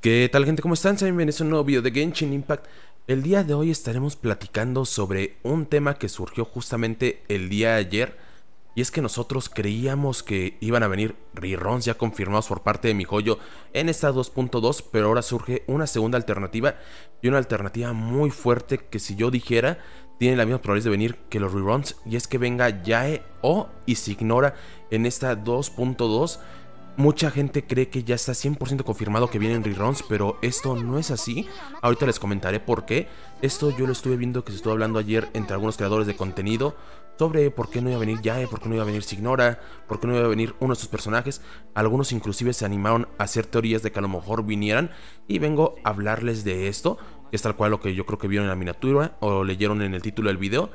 ¿Qué tal gente? ¿Cómo están? Sean bienvenidos a un nuevo video de Genshin Impact. El día de hoy estaremos platicando sobre un tema que surgió justamente el día de ayer. Y es que nosotros creíamos que iban a venir reruns ya confirmados por parte de mi joyo en esta 2.2, pero ahora surge una segunda alternativa y una alternativa muy fuerte que si yo dijera tiene la misma probabilidad de venir que los reruns y es que venga Yae o y se ignora en esta 2.2 Mucha gente cree que ya está 100% confirmado que vienen reruns, pero esto no es así. Ahorita les comentaré por qué. Esto yo lo estuve viendo que se estuvo hablando ayer entre algunos creadores de contenido sobre por qué no iba a venir Yae, por qué no iba a venir Signora, por qué no iba a venir uno de sus personajes. Algunos inclusive se animaron a hacer teorías de que a lo mejor vinieran y vengo a hablarles de esto. Es tal cual lo que yo creo que vieron en la miniatura o leyeron en el título del video.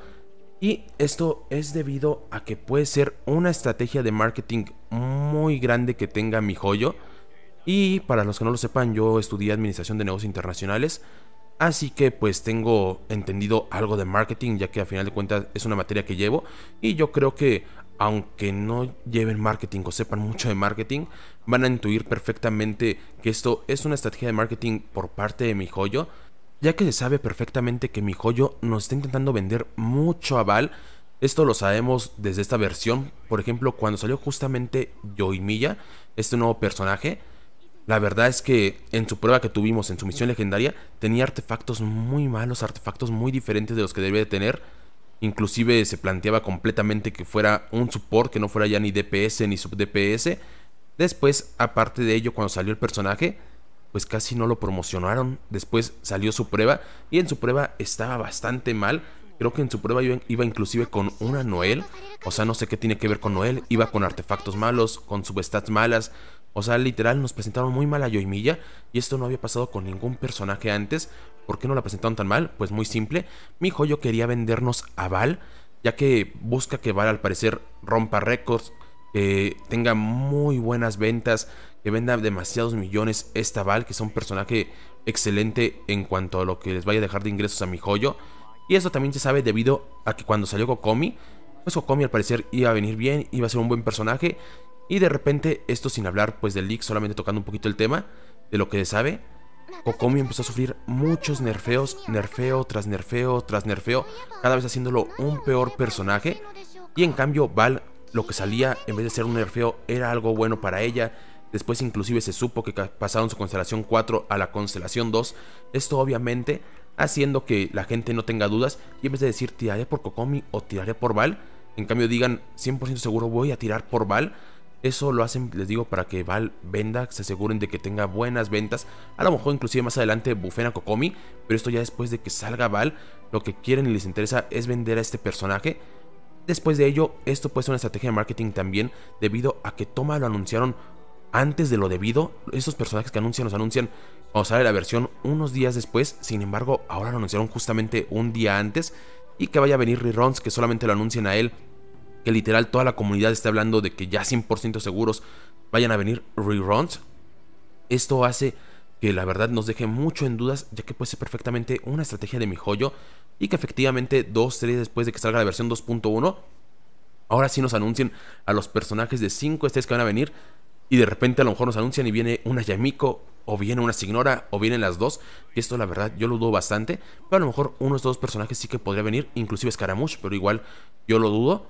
Y esto es debido a que puede ser una estrategia de marketing muy grande que tenga mi joyo. Y para los que no lo sepan, yo estudié Administración de Negocios Internacionales. Así que pues tengo entendido algo de marketing, ya que a final de cuentas es una materia que llevo. Y yo creo que aunque no lleven marketing o sepan mucho de marketing, van a intuir perfectamente que esto es una estrategia de marketing por parte de mi joyo ya que se sabe perfectamente que mi joyo nos está intentando vender mucho aval. Esto lo sabemos desde esta versión. Por ejemplo, cuando salió justamente Yoimiya, este nuevo personaje, la verdad es que en su prueba que tuvimos en su misión legendaria, tenía artefactos muy malos, artefactos muy diferentes de los que debía de tener. Inclusive se planteaba completamente que fuera un support, que no fuera ya ni DPS ni sub DPS. Después, aparte de ello, cuando salió el personaje, pues casi no lo promocionaron. Después salió su prueba y en su prueba estaba bastante mal. Creo que en su prueba iba, inclusive con una Noel. O sea, no sé qué tiene que ver con Noel. Iba con artefactos malos, con subestats malas. O sea, literal nos presentaron muy mal a Yoimilla. y esto no había pasado con ningún personaje antes. ¿Por qué no la presentaron tan mal? Pues muy simple. Mi joyo quería vendernos a Val, ya que busca que Val al parecer rompa récords, que eh, tenga muy buenas ventas, que venda demasiados millones. Esta Val, que es un personaje excelente en cuanto a lo que les vaya a dejar de ingresos a mi joyo. Y eso también se sabe debido a que cuando salió Kokomi, pues Kokomi al parecer iba a venir bien, iba a ser un buen personaje. Y de repente, esto sin hablar pues del leak, solamente tocando un poquito el tema de lo que se sabe, Kokomi empezó a sufrir muchos nerfeos, nerfeo tras nerfeo tras nerfeo, cada vez haciéndolo un peor personaje. Y en cambio, Val lo que salía, en vez de ser un nerfeo, era algo bueno para ella. Después inclusive se supo que pasaron su constelación 4 a la constelación 2. Esto obviamente haciendo que la gente no tenga dudas y en vez de decir tiraré por Kokomi o tiraré por Val, en cambio digan 100% seguro voy a tirar por Val. Eso lo hacen, les digo, para que Val venda, se aseguren de que tenga buenas ventas. A lo mejor inclusive más adelante bufena a Kokomi, pero esto ya después de que salga Val, lo que quieren y les interesa es vender a este personaje Después de ello, esto puede ser una estrategia de marketing también, debido a que Toma lo anunciaron antes de lo debido. Esos personajes que anuncian los anuncian o sale la versión unos días después. Sin embargo, ahora lo anunciaron justamente un día antes. Y que vaya a venir reruns que solamente lo anuncien a él. Que literal toda la comunidad está hablando de que ya 100% seguros vayan a venir reruns. Esto hace que la verdad nos deje mucho en dudas, ya que puede ser perfectamente una estrategia de mi joyo y que efectivamente dos series después de que salga la versión 2.1, ahora sí nos anuncien a los personajes de 5 estrellas que van a venir y de repente a lo mejor nos anuncian y viene una Yamiko o viene una Signora o vienen las dos, y esto la verdad yo lo dudo bastante, pero a lo mejor unos dos personajes sí que podría venir, inclusive Scaramouche, pero igual yo lo dudo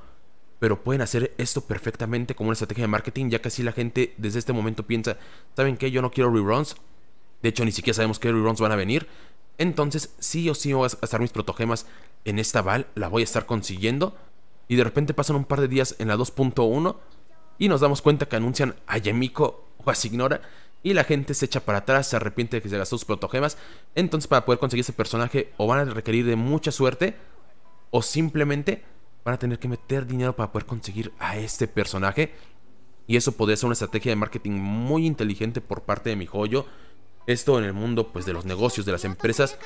pero pueden hacer esto perfectamente como una estrategia de marketing, ya que así la gente desde este momento piensa, ¿saben qué? Yo no quiero reruns, de hecho, ni siquiera sabemos qué reruns van a venir. Entonces, sí o sí voy a gastar mis protogemas en esta Val. La voy a estar consiguiendo. Y de repente pasan un par de días en la 2.1. Y nos damos cuenta que anuncian a Yemiko o a Signora. Y la gente se echa para atrás, se arrepiente de que se gastó sus protogemas. Entonces, para poder conseguir ese personaje, o van a requerir de mucha suerte. O simplemente van a tener que meter dinero para poder conseguir a este personaje. Y eso podría ser una estrategia de marketing muy inteligente por parte de mi joyo. Esto en el mundo pues de los negocios, de las empresas,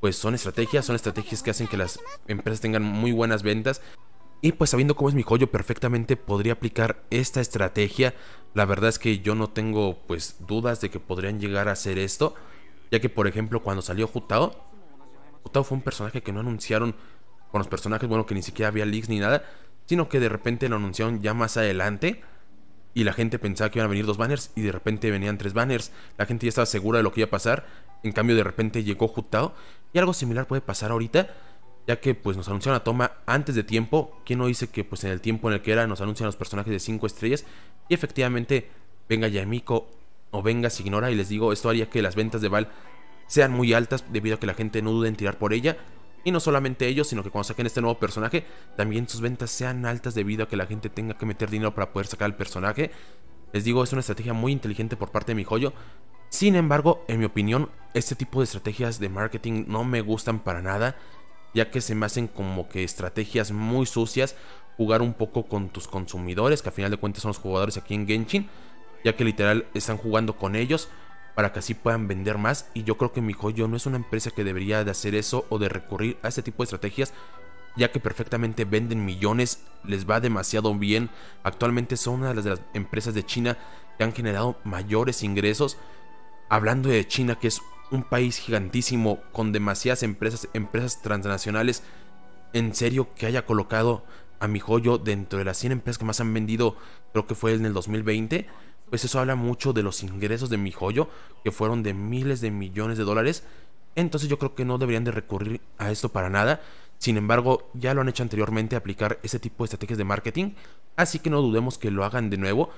pues son estrategias, son estrategias que hacen que las empresas tengan muy buenas ventas. Y pues sabiendo cómo es mi joyo perfectamente podría aplicar esta estrategia. La verdad es que yo no tengo pues dudas de que podrían llegar a hacer esto. Ya que por ejemplo cuando salió Jutao, Jutao fue un personaje que no anunciaron con los personajes, bueno que ni siquiera había leaks ni nada. Sino que de repente lo anunciaron ya más adelante y la gente pensaba que iban a venir dos banners y de repente venían tres banners. La gente ya estaba segura de lo que iba a pasar. En cambio, de repente llegó Jutao. Y algo similar puede pasar ahorita, ya que pues nos anunciaron la toma antes de tiempo. ¿Quién no dice que pues en el tiempo en el que era nos anuncian los personajes de 5 estrellas? Y efectivamente, venga Yamiko o venga Signora. Y les digo, esto haría que las ventas de Val sean muy altas debido a que la gente no dude en tirar por ella. Y no solamente ellos, sino que cuando saquen este nuevo personaje, también sus ventas sean altas debido a que la gente tenga que meter dinero para poder sacar el personaje. Les digo, es una estrategia muy inteligente por parte de mi joyo. Sin embargo, en mi opinión, este tipo de estrategias de marketing no me gustan para nada, ya que se me hacen como que estrategias muy sucias, jugar un poco con tus consumidores, que a final de cuentas son los jugadores aquí en Genshin, ya que literal están jugando con ellos para que así puedan vender más y yo creo que mi joyo no es una empresa que debería de hacer eso o de recurrir a este tipo de estrategias ya que perfectamente venden millones, les va demasiado bien. Actualmente son una de las empresas de China que han generado mayores ingresos. Hablando de China, que es un país gigantísimo con demasiadas empresas, empresas transnacionales, en serio que haya colocado a mi joyo dentro de las 100 empresas que más han vendido, creo que fue en el 2020 pues eso habla mucho de los ingresos de mi joyo, que fueron de miles de millones de dólares. Entonces yo creo que no deberían de recurrir a esto para nada. Sin embargo, ya lo han hecho anteriormente aplicar ese tipo de estrategias de marketing, así que no dudemos que lo hagan de nuevo.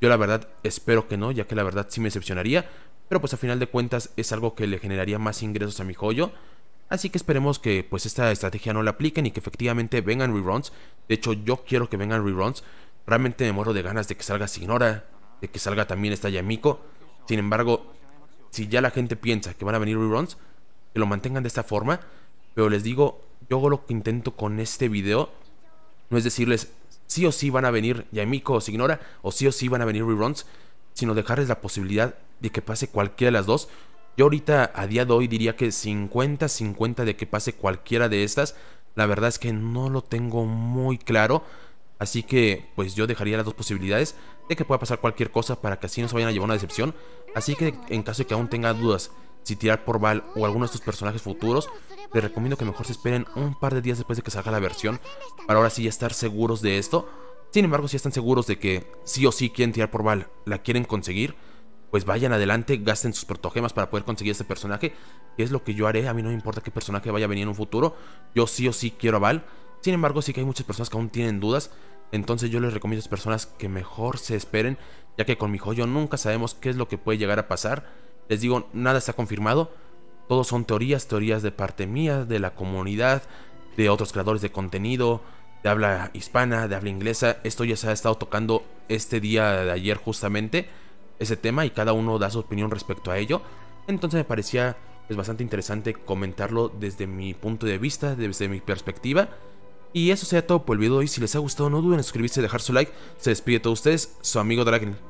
Yo la verdad espero que no, ya que la verdad sí me decepcionaría, pero pues a final de cuentas es algo que le generaría más ingresos a mi joyo. Así que esperemos que pues esta estrategia no la apliquen y que efectivamente vengan reruns. De hecho, yo quiero que vengan reruns. Realmente me muero de ganas de que salga Signora de que salga también esta Yamiko. Sin embargo, si ya la gente piensa que van a venir reruns, que lo mantengan de esta forma. Pero les digo, yo lo que intento con este video no es decirles sí o sí van a venir Yamiko o Signora, o sí o sí van a venir reruns, sino dejarles la posibilidad de que pase cualquiera de las dos. Yo ahorita a día de hoy diría que 50-50 de que pase cualquiera de estas. La verdad es que no lo tengo muy claro. Así que pues yo dejaría las dos posibilidades de que pueda pasar cualquier cosa para que así no se vayan a llevar una decepción. Así que en caso de que aún tenga dudas si tirar por Val o alguno de estos personajes futuros, les recomiendo que mejor se esperen un par de días después de que salga la versión para ahora sí estar seguros de esto. Sin embargo, si están seguros de que sí o sí quieren tirar por Val, la quieren conseguir, pues vayan adelante, gasten sus protogemas para poder conseguir este personaje, que es lo que yo haré, a mí no me importa qué personaje vaya a venir en un futuro, yo sí o sí quiero a Val. Sin embargo, sí que hay muchas personas que aún tienen dudas, entonces yo les recomiendo a esas personas que mejor se esperen, ya que con mi joyo nunca sabemos qué es lo que puede llegar a pasar. Les digo, nada está confirmado, todos son teorías, teorías de parte mía, de la comunidad, de otros creadores de contenido, de habla hispana, de habla inglesa. Esto ya se ha estado tocando este día de ayer justamente, ese tema, y cada uno da su opinión respecto a ello. Entonces me parecía es pues, bastante interesante comentarlo desde mi punto de vista, desde mi perspectiva. Y eso sea todo por el video de hoy. Si les ha gustado, no duden en suscribirse y dejar su like. Se despide de todos ustedes, su amigo dragon